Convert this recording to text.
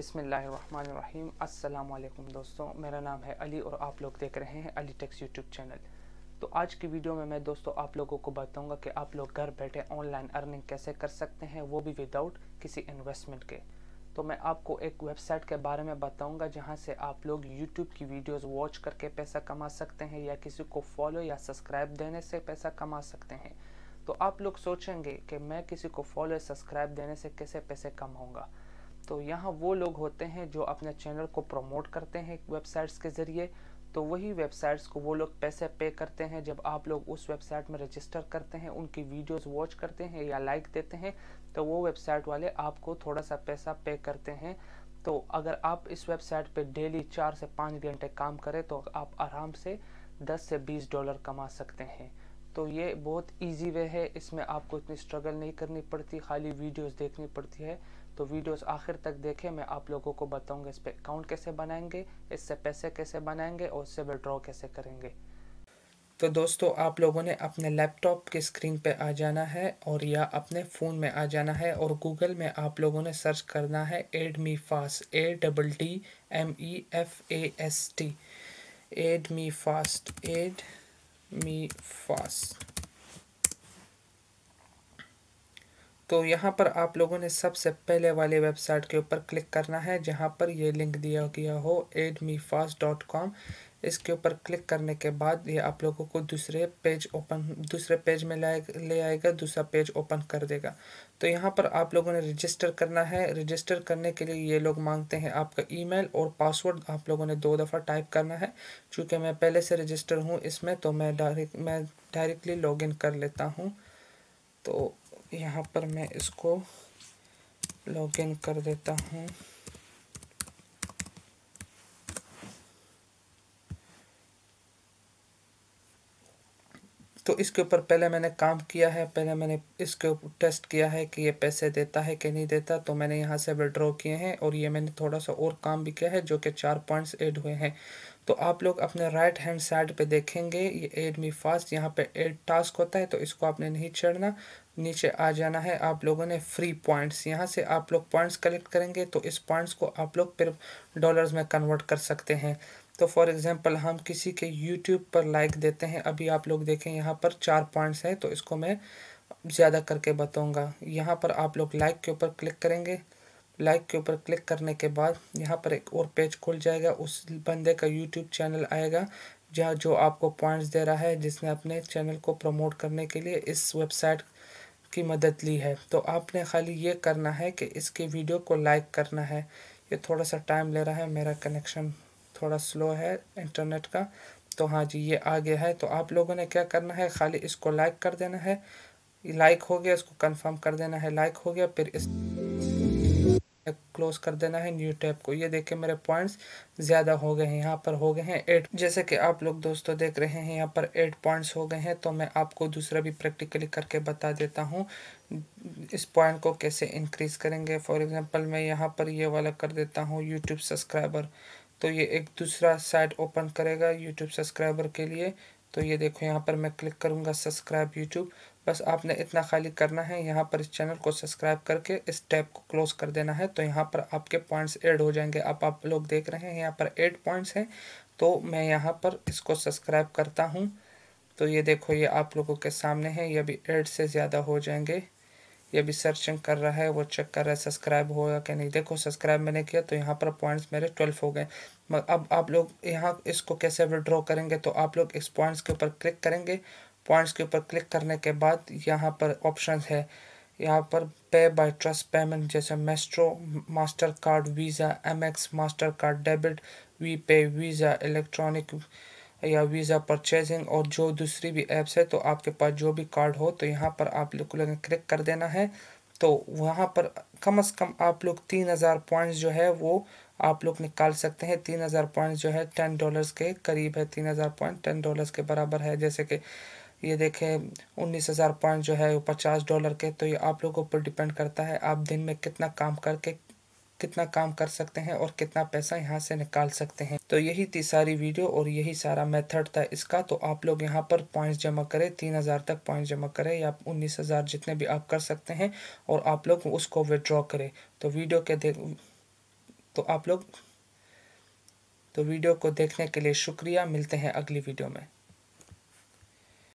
बिसमीम अल्लाम दोस्तों मेरा नाम है अली और आप लोग देख रहे हैं अली टेक्स यूट्यूब चैनल तो आज की वीडियो में मैं दोस्तों आप लोगों को बताऊंगा कि आप लोग घर बैठे ऑनलाइन अर्निंग कैसे कर सकते हैं वो भी विदाउट किसी इन्वेस्टमेंट के तो मैं आपको एक वेबसाइट के बारे में बताऊँगा जहाँ से आप लोग यूट्यूब की वीडियोज़ वॉच करके पैसा कमा सकते हैं या किसी को फॉलो या सब्सक्राइब देने से पैसा कमा सकते हैं तो आप लोग सोचेंगे कि मैं किसी को फॉलो या सब्सक्राइब देने से कैसे पैसे कमाऊँगा तो यहाँ वो लोग होते हैं जो अपने चैनल को प्रमोट करते हैं वेबसाइट्स के ज़रिए तो वही वेबसाइट्स को वो लोग पैसे पे करते हैं जब आप लोग उस वेबसाइट में रजिस्टर करते हैं उनकी वीडियोस वॉच करते हैं या लाइक देते हैं तो वो वेबसाइट वाले आपको थोड़ा सा पैसा पे करते हैं तो अगर आप इस वेबसाइट पे डेली चार से पाँच घंटे काम करें तो आप आराम से दस से बीस डॉलर कमा सकते हैं तो ये बहुत इजी वे है इसमें आपको इतनी स्ट्रगल नहीं करनी पड़ती खाली वीडियोस देखनी पड़ती है तो वीडियोस आखिर तक देखें मैं आप लोगों को बताऊंगा इस पर अकाउंट कैसे बनाएंगे इससे पैसे कैसे बनाएंगे और इससे विड्रॉ कैसे करेंगे तो दोस्तों आप लोगों ने अपने लैपटॉप के स्क्रीन पे आ जाना है और या अपने फ़ोन में आ जाना है और गूगल में आप लोगों ने सर्च करना है add me fast A double D M E F A S T add me fast add me fast तो यहाँ पर आप लोगों ने सबसे पहले वाले वेबसाइट के ऊपर क्लिक करना है जहाँ पर ये लिंक दिया गया हो एड फास्ट डॉट कॉम इसके ऊपर क्लिक करने के बाद ये आप लोगों को दूसरे पेज ओपन दूसरे पेज में लाए ले आएगा दूसरा पेज ओपन कर देगा तो यहाँ पर आप लोगों ने रजिस्टर करना है रजिस्टर करने के लिए ये लोग मांगते हैं आपका ईमेल और पासवर्ड आप लोगों ने दो दफ़ा टाइप करना है चूँकि मैं पहले से रजिस्टर हूँ इसमें तो मैं डायरेक्ट मैं डायरेक्टली लॉग कर लेता हूँ तो यहाँ पर मैं इसको लॉगिन कर देता हूँ तो इसके ऊपर पहले मैंने काम किया है पहले मैंने इसके ऊपर टेस्ट किया है कि ये पैसे देता है कि नहीं देता तो मैंने यहाँ से विड्रॉ किए हैं और ये मैंने थोड़ा सा और काम भी किया है जो कि चार पॉइंट्स ऐड हुए हैं तो आप लोग अपने राइट हैंड साइड पे देखेंगे ये एड मी फास्ट यहाँ पे एड टास्क होता है तो इसको आपने नहीं छेड़ना नीचे आ जाना है आप लोगों ने फ्री पॉइंट्स यहाँ से आप लोग पॉइंट्स कलेक्ट करेंगे तो इस पॉइंट्स को आप लोग फिर डॉलर्स में कन्वर्ट कर सकते हैं तो फॉर एग्ज़ाम्पल हम किसी के यूट्यूब पर लाइक देते हैं अभी आप लोग देखें यहाँ पर चार पॉइंट्स हैं तो इसको मैं ज़्यादा करके बताऊँगा यहाँ पर आप लोग लाइक के ऊपर क्लिक करेंगे लाइक के ऊपर क्लिक करने के बाद यहाँ पर एक और पेज खुल जाएगा उस बंदे का यूट्यूब चैनल आएगा जहाँ जो आपको पॉइंट्स दे रहा है जिसने अपने चैनल को प्रमोट करने के लिए इस वेबसाइट की मदद ली है तो आपने खाली ये करना है कि इसके वीडियो को लाइक करना है ये थोड़ा सा टाइम ले रहा है मेरा कनेक्शन थोड़ा स्लो है इंटरनेट का तो हाँ जी ये आ गया है तो आप लोगों ने क्या करना है खाली इसको लाइक कर देना है लाइक हो गया इसको कंफर्म कर देना है लाइक हो गया फिर इस क्लोज कर देना है न्यू टैब को ये देखिए मेरे पॉइंट्स ज़्यादा हो गए हैं यहाँ पर हो गए हैं एट जैसे कि आप लोग दोस्तों देख रहे हैं यहाँ पर एट पॉइंट्स हो गए हैं तो मैं आपको दूसरा भी प्रैक्टिकली करके बता देता हूँ इस पॉइंट को कैसे इंक्रीज़ करेंगे फॉर एग्ज़ाम्पल मैं यहाँ पर ये वाला कर देता हूँ यूट्यूब सब्सक्राइबर तो ये एक दूसरा साइट ओपन करेगा यूट्यूब सब्सक्राइबर के लिए तो ये देखो यहाँ पर मैं क्लिक करूँगा सब्सक्राइब यूट्यूब बस आपने इतना खाली करना है यहाँ पर इस चैनल को सब्सक्राइब करके इस टैब को क्लोज कर देना है तो यहाँ पर आपके पॉइंट्स ऐड हो जाएंगे आप आप लोग देख रहे हैं यहाँ पर एड पॉइंट्स हैं तो मैं यहाँ पर इसको सब्सक्राइब करता हूँ तो ये देखो ये आप लोगों के सामने है ये भी एड से ज़्यादा हो जाएंगे ये भी सर्चिंग कर रहा है वो चेक कर रहा है सब्सक्राइब होगा कि नहीं देखो सब्सक्राइब मैंने किया तो यहाँ पर पॉइंट्स मेरे ट्वेल्व हो गए अब आप लोग यहाँ इसको कैसे विड्रॉ करेंगे तो आप लोग इस पॉइंट्स के ऊपर क्लिक करेंगे पॉइंट्स के ऊपर क्लिक करने के बाद यहाँ पर ऑप्शन है यहाँ पर पे बाय ट्रस्ट पेमेंट जैसे Maestro master card Visa Amex master card debit V pay Visa electronic या वीज़ा परचेजिंग और जो दूसरी भी ऐप्स है तो आपके पास जो भी कार्ड हो तो यहाँ पर आप लोग क्लिक कर देना है तो वहाँ पर कम से कम आप लोग तीन हज़ार पॉइंट्स जो है वो आप लोग निकाल सकते हैं तीन हज़ार पॉइंट्स जो है टेन डॉलर्स के करीब है तीन हज़ार पॉइंट टेन डॉलर्स के बराबर है जैसे कि ये देखें उन्नीस हज़ार पॉइंट जो है वो पचास डॉलर के तो ये आप लोगों पर डिपेंड करता है आप दिन में कितना काम करके कितना काम कर सकते हैं और कितना पैसा यहाँ से निकाल सकते हैं तो यही थी सारी वीडियो और यही सारा मेथड था इसका तो आप लोग यहाँ पर पॉइंट्स जमा करें तीन हज़ार तक पॉइंट्स जमा करें या उन्नीस हज़ार जितने भी आप कर सकते हैं और आप लोग उसको विदड्रॉ करें तो वीडियो के देख तो आप लोग तो वीडियो को देखने के लिए शुक्रिया मिलते हैं अगली वीडियो में